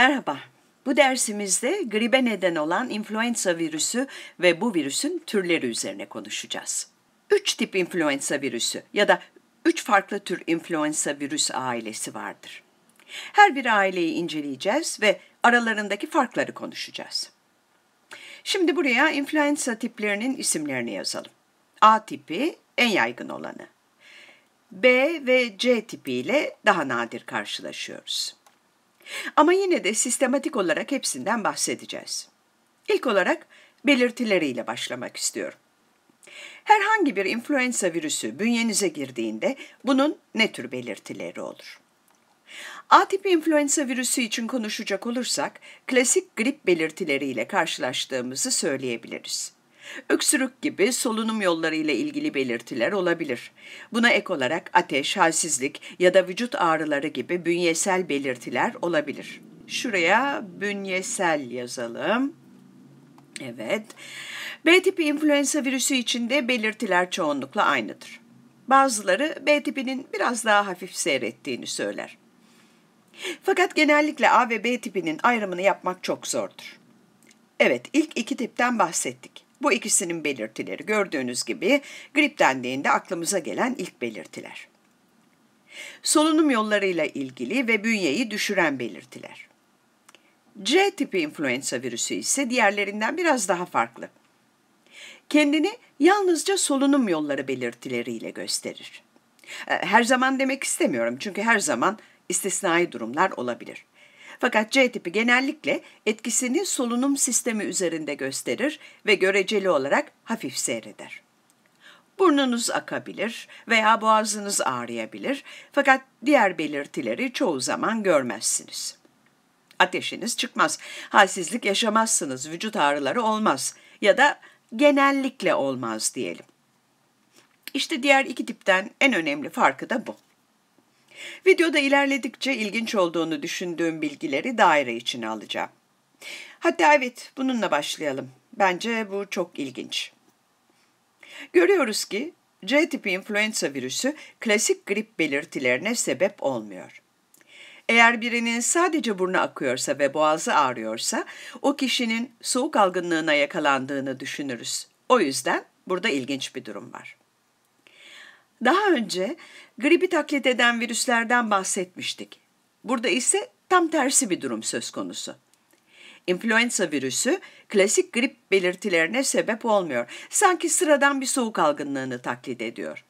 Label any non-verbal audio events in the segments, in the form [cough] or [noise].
Merhaba. Bu dersimizde gribe neden olan influenza virüsü ve bu virüsün türleri üzerine konuşacağız. Üç tip influenza virüsü ya da üç farklı tür influenza virüs ailesi vardır. Her bir aileyi inceleyeceğiz ve aralarındaki farkları konuşacağız. Şimdi buraya influenza tiplerinin isimlerini yazalım. A tipi en yaygın olanı. B ve C tipi ile daha nadir karşılaşıyoruz. Ama yine de sistematik olarak hepsinden bahsedeceğiz. İlk olarak belirtileriyle başlamak istiyorum. Herhangi bir influenza virüsü bünyenize girdiğinde bunun ne tür belirtileri olur? A tipi influenza virüsü için konuşacak olursak, klasik grip belirtileriyle karşılaştığımızı söyleyebiliriz. Öksürük gibi solunum yolları ile ilgili belirtiler olabilir. Buna ek olarak ateş, halsizlik ya da vücut ağrıları gibi bünyesel belirtiler olabilir. Şuraya bünyesel yazalım. Evet. B tipi influenza virüsü içinde belirtiler çoğunlukla aynıdır. Bazıları B tipinin biraz daha hafif seyrettiğini söyler. Fakat genellikle A ve B tipinin ayrımını yapmak çok zordur. Evet, ilk iki tipten bahsettik. Bu ikisinin belirtileri gördüğünüz gibi grip dendiğinde aklımıza gelen ilk belirtiler. Solunum yollarıyla ilgili ve bünyeyi düşüren belirtiler. C tipi influenza virüsü ise diğerlerinden biraz daha farklı. Kendini yalnızca solunum yolları belirtileriyle gösterir. E, her zaman demek istemiyorum çünkü her zaman istisnai durumlar olabilir. Fakat C tipi genellikle etkisini solunum sistemi üzerinde gösterir ve göreceli olarak hafif seyreder. Burnunuz akabilir veya boğazınız ağrıyabilir fakat diğer belirtileri çoğu zaman görmezsiniz. Ateşiniz çıkmaz, halsizlik yaşamazsınız, vücut ağrıları olmaz ya da genellikle olmaz diyelim. İşte diğer iki tipten en önemli farkı da bu. Videoda ilerledikçe ilginç olduğunu düşündüğüm bilgileri daire içine alacağım. Hatta evet bununla başlayalım. Bence bu çok ilginç. Görüyoruz ki C tipi influenza virüsü klasik grip belirtilerine sebep olmuyor. Eğer birinin sadece burnu akıyorsa ve boğazı ağrıyorsa o kişinin soğuk algınlığına yakalandığını düşünürüz. O yüzden burada ilginç bir durum var. Daha önce gribi taklit eden virüslerden bahsetmiştik. Burada ise tam tersi bir durum söz konusu. İnfluenza virüsü klasik grip belirtilerine sebep olmuyor. Sanki sıradan bir soğuk algınlığını taklit ediyor.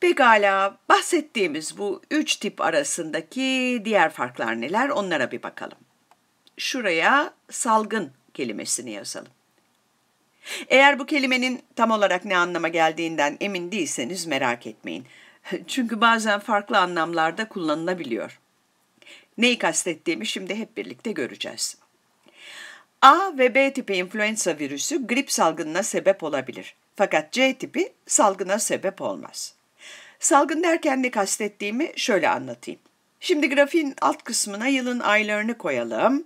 Pekala bahsettiğimiz bu üç tip arasındaki diğer farklar neler onlara bir bakalım. Şuraya salgın kelimesini yazalım. Eğer bu kelimenin tam olarak ne anlama geldiğinden emin değilseniz merak etmeyin. [laughs] Çünkü bazen farklı anlamlarda kullanılabiliyor. Neyi kastettiğimi şimdi hep birlikte göreceğiz. A ve B tipi influenza virüsü grip salgınına sebep olabilir. Fakat C tipi salgına sebep olmaz. Salgın derken ne kastettiğimi şöyle anlatayım. Şimdi grafiğin alt kısmına yılın aylarını koyalım.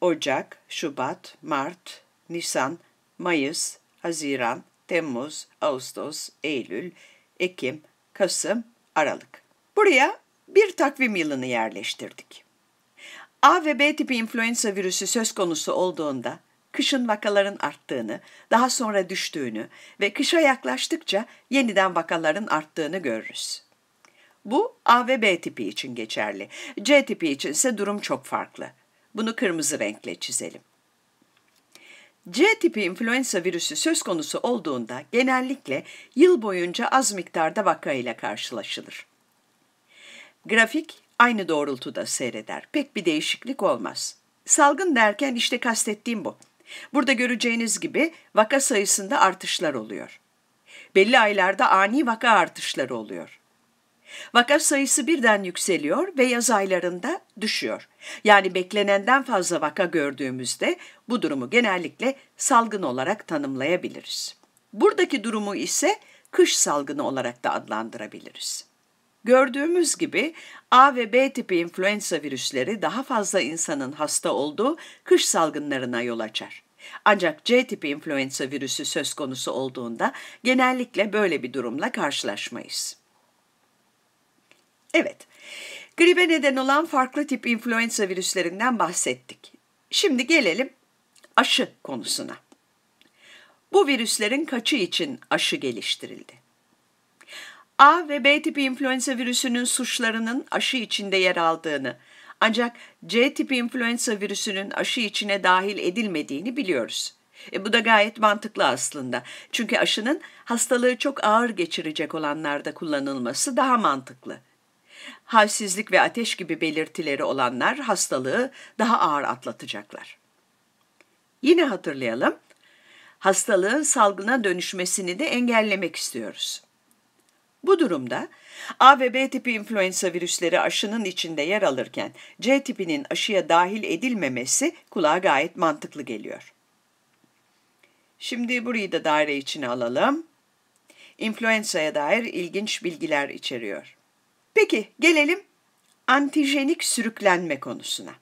Ocak, Şubat, Mart, Nisan, Mayıs, Haziran, Temmuz, Ağustos, Eylül, Ekim, Kasım, Aralık. Buraya bir takvim yılını yerleştirdik. A ve B tipi influenza virüsü söz konusu olduğunda kışın vakaların arttığını, daha sonra düştüğünü ve kışa yaklaştıkça yeniden vakaların arttığını görürüz. Bu A ve B tipi için geçerli. C tipi için ise durum çok farklı. Bunu kırmızı renkle çizelim. C tipi influenza virüsü söz konusu olduğunda genellikle yıl boyunca az miktarda vaka ile karşılaşılır. Grafik aynı doğrultuda seyreder. Pek bir değişiklik olmaz. Salgın derken işte kastettiğim bu. Burada göreceğiniz gibi vaka sayısında artışlar oluyor. Belli aylarda ani vaka artışları oluyor. Vaka sayısı birden yükseliyor ve yaz aylarında düşüyor. Yani beklenenden fazla vaka gördüğümüzde bu durumu genellikle salgın olarak tanımlayabiliriz. Buradaki durumu ise kış salgını olarak da adlandırabiliriz. Gördüğümüz gibi A ve B tipi influenza virüsleri daha fazla insanın hasta olduğu kış salgınlarına yol açar. Ancak C tipi influenza virüsü söz konusu olduğunda genellikle böyle bir durumla karşılaşmayız. Evet, gribe neden olan farklı tip influenza virüslerinden bahsettik. Şimdi gelelim aşı konusuna. Bu virüslerin kaçı için aşı geliştirildi? A ve B tipi influenza virüsünün suçlarının aşı içinde yer aldığını, ancak C tipi influenza virüsünün aşı içine dahil edilmediğini biliyoruz. E, bu da gayet mantıklı aslında. Çünkü aşının hastalığı çok ağır geçirecek olanlarda kullanılması daha mantıklı. Halsizlik ve ateş gibi belirtileri olanlar hastalığı daha ağır atlatacaklar. Yine hatırlayalım. Hastalığın salgına dönüşmesini de engellemek istiyoruz. Bu durumda A ve B tipi influenza virüsleri aşının içinde yer alırken C tipinin aşıya dahil edilmemesi kulağa gayet mantıklı geliyor. Şimdi burayı da daire içine alalım. İnfluenza'ya dair ilginç bilgiler içeriyor. Peki gelelim antijenik sürüklenme konusuna.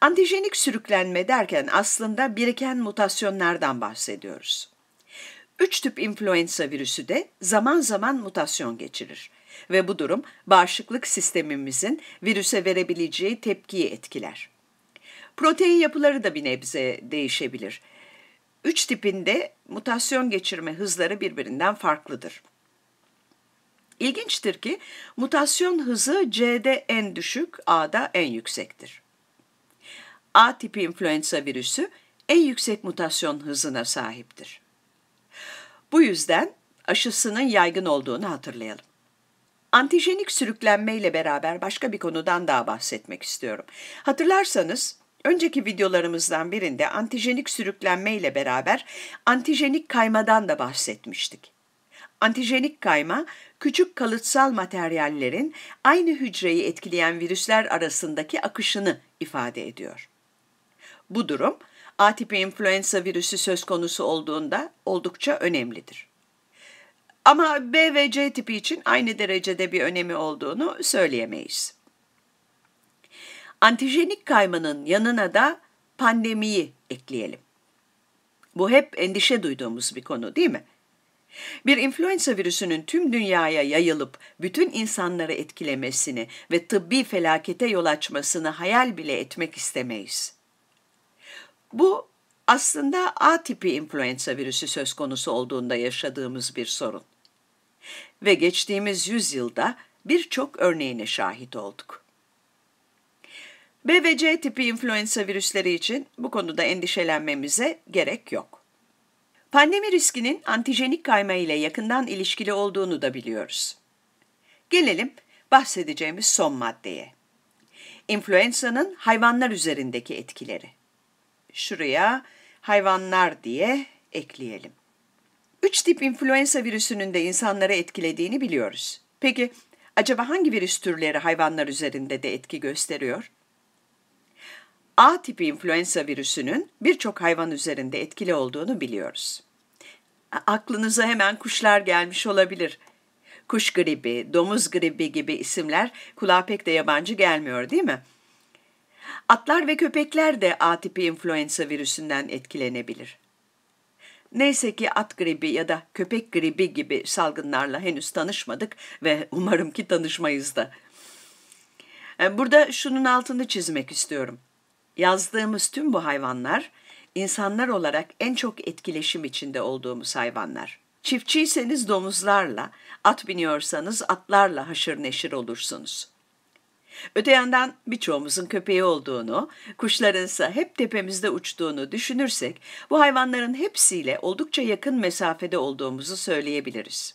Antijenik sürüklenme derken aslında biriken mutasyonlardan bahsediyoruz. Üç tip influenza virüsü de zaman zaman mutasyon geçirir ve bu durum bağışıklık sistemimizin virüse verebileceği tepkiyi etkiler. Protein yapıları da bir nebze değişebilir. Üç tipinde mutasyon geçirme hızları birbirinden farklıdır. İlginçtir ki mutasyon hızı C'de en düşük, A'da en yüksektir. A tipi influenza virüsü en yüksek mutasyon hızına sahiptir. Bu yüzden aşısının yaygın olduğunu hatırlayalım. Antijenik sürüklenme ile beraber başka bir konudan daha bahsetmek istiyorum. Hatırlarsanız önceki videolarımızdan birinde antijenik sürüklenme ile beraber antijenik kaymadan da bahsetmiştik. Antijenik kayma, küçük kalıtsal materyallerin aynı hücreyi etkileyen virüsler arasındaki akışını ifade ediyor. Bu durum, A tipi influenza virüsü söz konusu olduğunda oldukça önemlidir. Ama B ve C tipi için aynı derecede bir önemi olduğunu söyleyemeyiz. Antijenik kaymanın yanına da pandemiyi ekleyelim. Bu hep endişe duyduğumuz bir konu değil mi? Bir influenza virüsünün tüm dünyaya yayılıp bütün insanları etkilemesini ve tıbbi felakete yol açmasını hayal bile etmek istemeyiz. Bu aslında A tipi influenza virüsü söz konusu olduğunda yaşadığımız bir sorun. Ve geçtiğimiz yüzyılda birçok örneğine şahit olduk. B ve C tipi influenza virüsleri için bu konuda endişelenmemize gerek yok. Pandemi riskinin antijenik kayma ile yakından ilişkili olduğunu da biliyoruz. Gelelim bahsedeceğimiz son maddeye. İnfluenza'nın hayvanlar üzerindeki etkileri. Şuraya hayvanlar diye ekleyelim. Üç tip influenza virüsünün de insanları etkilediğini biliyoruz. Peki acaba hangi virüs türleri hayvanlar üzerinde de etki gösteriyor? A tipi influenza virüsünün birçok hayvan üzerinde etkili olduğunu biliyoruz. Aklınıza hemen kuşlar gelmiş olabilir. Kuş gribi, domuz gribi gibi isimler kulağa pek de yabancı gelmiyor değil mi? Atlar ve köpekler de A tipi influenza virüsünden etkilenebilir. Neyse ki at gribi ya da köpek gribi gibi salgınlarla henüz tanışmadık ve umarım ki tanışmayız da. E, burada şunun altını çizmek istiyorum. Yazdığımız tüm bu hayvanlar insanlar olarak en çok etkileşim içinde olduğumuz hayvanlar. Çiftçiyseniz domuzlarla, at biniyorsanız atlarla haşır neşir olursunuz. Öte yandan birçoğumuzun köpeği olduğunu, kuşlarınsa hep tepemizde uçtuğunu düşünürsek bu hayvanların hepsiyle oldukça yakın mesafede olduğumuzu söyleyebiliriz.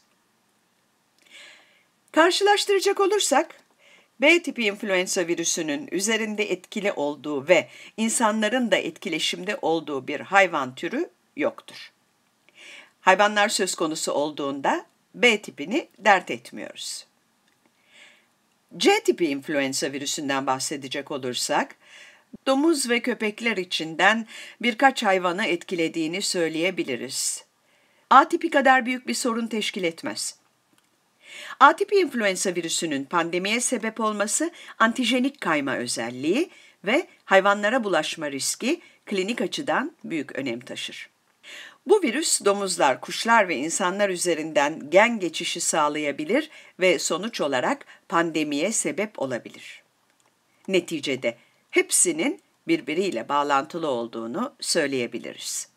Karşılaştıracak olursak B tipi influenza virüsünün üzerinde etkili olduğu ve insanların da etkileşimde olduğu bir hayvan türü yoktur. Hayvanlar söz konusu olduğunda B tipini dert etmiyoruz. C tipi influenza virüsünden bahsedecek olursak, domuz ve köpekler içinden birkaç hayvanı etkilediğini söyleyebiliriz. A tipi kadar büyük bir sorun teşkil etmez. Atip influenza virüsünün pandemiye sebep olması antijenik kayma özelliği ve hayvanlara bulaşma riski klinik açıdan büyük önem taşır. Bu virüs domuzlar, kuşlar ve insanlar üzerinden gen geçişi sağlayabilir ve sonuç olarak pandemiye sebep olabilir. Neticede hepsinin birbiriyle bağlantılı olduğunu söyleyebiliriz.